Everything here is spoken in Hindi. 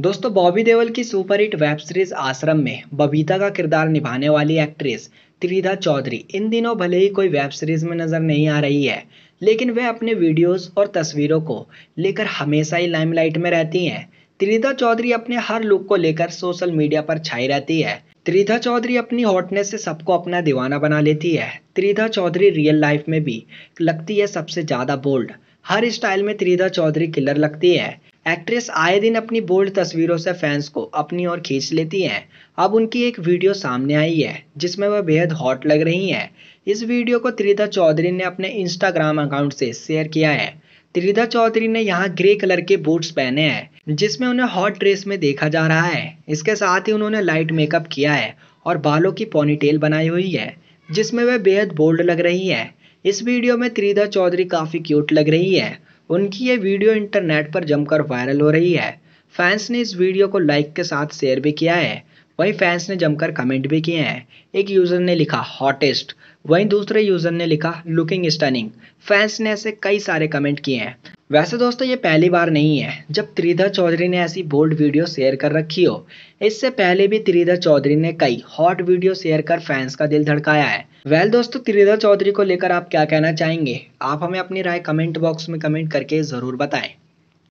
दोस्तों बॉबी देवल की सुपरहिट वेब सीरीज आश्रम में बबीता का किरदार निभाने वाली एक्ट्रेस त्रिधा चौधरी इन दिनों भले ही कोई वेब सीरीज में नजर नहीं आ रही है लेकिन वह अपने वीडियोस और तस्वीरों को लेकर हमेशा ही लाइमलाइट में रहती हैं त्रिधा चौधरी अपने हर लुक को लेकर सोशल मीडिया पर छाई रहती है त्रिधा चौधरी अपनी हॉटनेस से सबको अपना दीवाना बना लेती है त्रिधा चौधरी रियल लाइफ में भी लगती है सबसे ज़्यादा बोल्ड हर स्टाइल में त्रिदा चौधरी किलर लगती है एक्ट्रेस आए दिन अपनी बोल्ड तस्वीरों से फैंस को अपनी ओर खींच लेती हैं अब उनकी एक वीडियो सामने आई है जिसमें वह बेहद हॉट लग रही हैं इस वीडियो को त्रिदा चौधरी ने अपने इंस्टाग्राम अकाउंट से शेयर किया है त्रिदा चौधरी ने यहाँ ग्रे कलर के बूट्स पहने हैं जिसमें उन्हें हॉट ड्रेस में देखा जा रहा है इसके साथ ही उन्होंने लाइट मेकअप किया है और बालों की पोनीटेल बनाई हुई है जिसमें वह बेहद बोल्ड लग रही है इस वीडियो में त्रिधा चौधरी काफी क्यूट लग रही है उनकी ये वीडियो इंटरनेट पर जमकर वायरल हो रही है फैंस ने इस वीडियो को लाइक के साथ शेयर भी किया है वहीं फैंस ने जमकर कमेंट भी किए हैं एक यूज़र ने लिखा हॉटेस्ट वहीं दूसरे यूज़र ने लिखा लुकिंग स्टनिंग फैंस ने ऐसे कई सारे कमेंट किए हैं वैसे दोस्तों ये पहली बार नहीं है जब त्रिधा चौधरी ने ऐसी बोल्ड वीडियो शेयर कर रखी हो इससे पहले भी त्रिधा चौधरी ने कई हॉट वीडियो शेयर कर फैंस का दिल धड़काया है वेल well, दोस्तों त्रिधर चौधरी को लेकर आप क्या कहना चाहेंगे आप हमें अपनी राय कमेंट बॉक्स में कमेंट करके ज़रूर बताएं